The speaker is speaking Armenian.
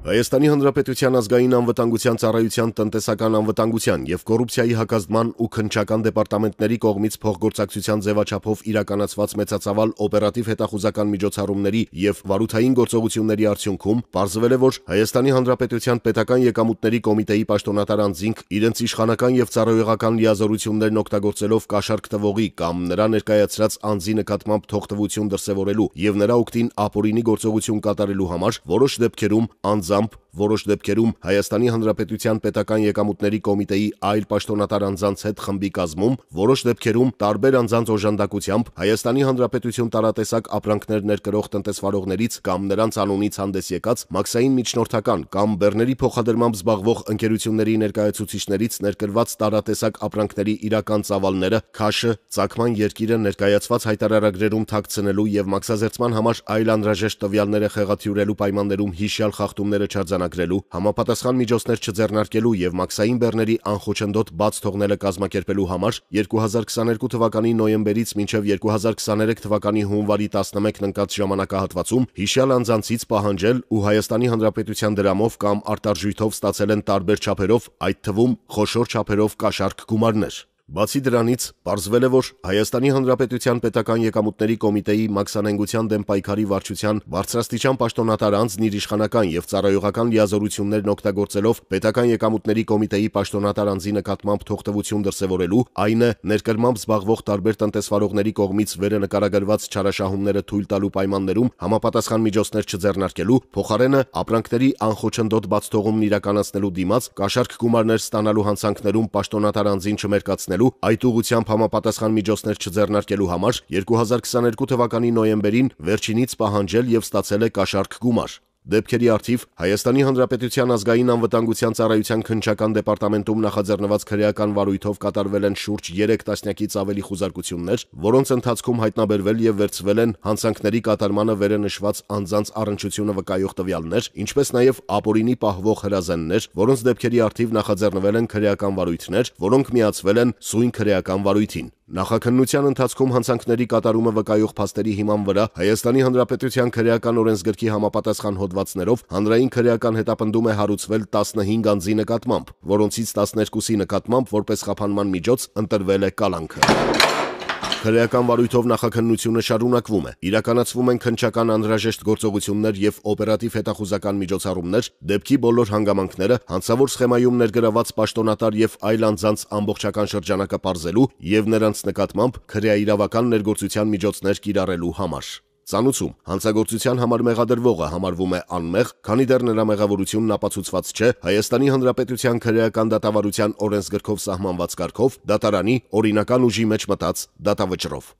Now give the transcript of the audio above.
Հայաստանի Հանրապետության ազգային անվտանգության ծառայության տնտեսական անվտանգության եւ կոռուպցիայի հակազդման ու քննչական դեպարտամենտների կողմից փոխգործակցության ձևաչափով իրականացված մեծածավալ օպերատիվ հետախուզական միջոցառումների եւ վարութային գործողությունների արդյունքում ողջվել է, որ Հայաստանի Հանրապետության Պետական Եկամուտների Կոմիտեի պաշտոնատար անձինք իրենց իշխանական եւ ծառայողական լիազորություններն օգտագործելով կաշառք տվողի կամ նրա ներկայացրած անձի նկատմամբ թողտվություն դրսեւորելու եւ նրա օգտին ապօրինի գործողություն կատարելու համար որոշ դեպքերում անձ Անձամբ որոշ դեպքերում Հայաստանի Հանրապետության Պետական եկամուտների կոմիտեի այլ պաշտոնատար անձանց հետ խմբի կազմում, որոշ դեպքերում տարբեր անձանց օժանդակությամբ Հայաստանի Հանրապետություն տարատեսակ ապրանքներ ներկրող տնտեսվարողներից կամ նրանց անունից հանդես եկած մաքսային միջնորդական կամ բեռների փոխադրմամբ զբաղվող ընկերությունների ներկայացուցիչներից ներկրված տարատեսակ ապրանքների իրական ծավալները քաշը, ցակման երկիրը ներկայացված հայտարարագրերում թաքցնելու եւ մաքսազերծման համար այլ անհրաժեշտ տվյալները խեղաթյուրելու պայմաններում հիշյալ խախտումներ վնասները չարձանագրելու, համապատասխան միջոցներ չձեռնարկելու եւ մաքսային բեռների անխոչնդոտ բաց թողնելը կազմակերպելու համար 2022 թվականի նոյեմբերից մինչեւ 2023 թվականի հունվարի 11-ն ընկած ժամանակահատվածում հիշյալ անձանցից պահանջել ու Հայաստանի Հանրապետության դրամով կամ արտարժույթով ստացել են տարբեր չափերով, այդ թվում խոշոր չափերով կաշառք գումարներ։ Բացի դրանից, պարզվել է, որ Հայաստանի Հանրապետության Պետական Եկամուտների Կոմիտեի մաքսանենգության դեմ պայքարի վարչության բարձրաստիճան պաշտոնատար անձն իր իշխանական եւ ծառայողական լիազորություններն օգտագործելով Պետական Եկամուտների Կոմիտեի պաշտոնատար անձի նկատմամբ թողտվություն դրսևորելու, այն է ներկրմամբ զբաղվող տարբեր տնտեսվարողների կողմից վերը նկարագրված չարաշահումները թույլ տալու պայմաններում համապատասխան միջոցներ չձեռնարկելու, փոխարենը ապրանքների անխոչնդոտ բաց թողումն իրականացնելու դիմաց կաշառք գումարներ ստանալու հանցանքներում պաշտոնատար անձին չմերկացնելու ստեղծելու, այդ ուղղությամբ համապատասխան միջոցներ չձեռնարկելու համար 2022 թվականի նոյեմբերին վերջինից պահանջել եւ ստացել է կաշառք գումար։ Դեպքերի արդիվ Հայաստանի Հանրապետության ազգային անվտանգության ծառայության քնչական դեպարտամենտում նախաձեռնված քրեական վարույթով կատարվել են շուրջ 3 տասնյակից ավելի խուզարկություններ, որոնց ընթացքում հայտնաբերվել եւ վերցվել են հանցանքների կատարմանը վերենշված անձանց առնչությունը վկայող տվյալներ, ինչպես նաեւ ապօրինի պահվող հրազեններ, որոնց դեպքերի արդիվ նախաձեռնվել են քրեական վարույթներ, որոնք միացվել են սույն քրեական վարույթին։ Նախաքննության ընթացքում հանցանքների կատարումը վկայող փաստերի հիման վրա Հայաստանի Հանրապետության քրեական օրենսգրքի համապատասխան հոդվածներով հանրային քրեական հետապնդում է հարուցվել 15 անձի նկատմամբ, որոնցից 12-ի նկատմամբ որպես խափանման միջոց ընտրվել է կալանքը։ Քրեական վարույթով նախաքննությունը շարունակվում է։ Իրականացվում են քնչական անհրաժեշտ գործողություններ եւ օպերատիվ հետախուզական միջոցառումներ, դեպքի բոլոր հանգամանքները հանցավոր սխեմայում ներգրաված պաշտոնատար եւ այլ անձանց ամբողջական շրջանակը բարձելու եւ նրանց նկատմամբ քրեաիրավական ներգործության միջոցներ կիրառելու համար։ Սանուցում հանցագործության համար մեղադրվողը համարվում է անմեղ, քանի դեռ նրա մեղավորությունն ապացուցված չէ Հայաստանի Հանրապետության քրեական դատավարության օրենսգրքով սահմանված կարգով դատարանի օրինական ուժի մեջ մտած դատավճռով։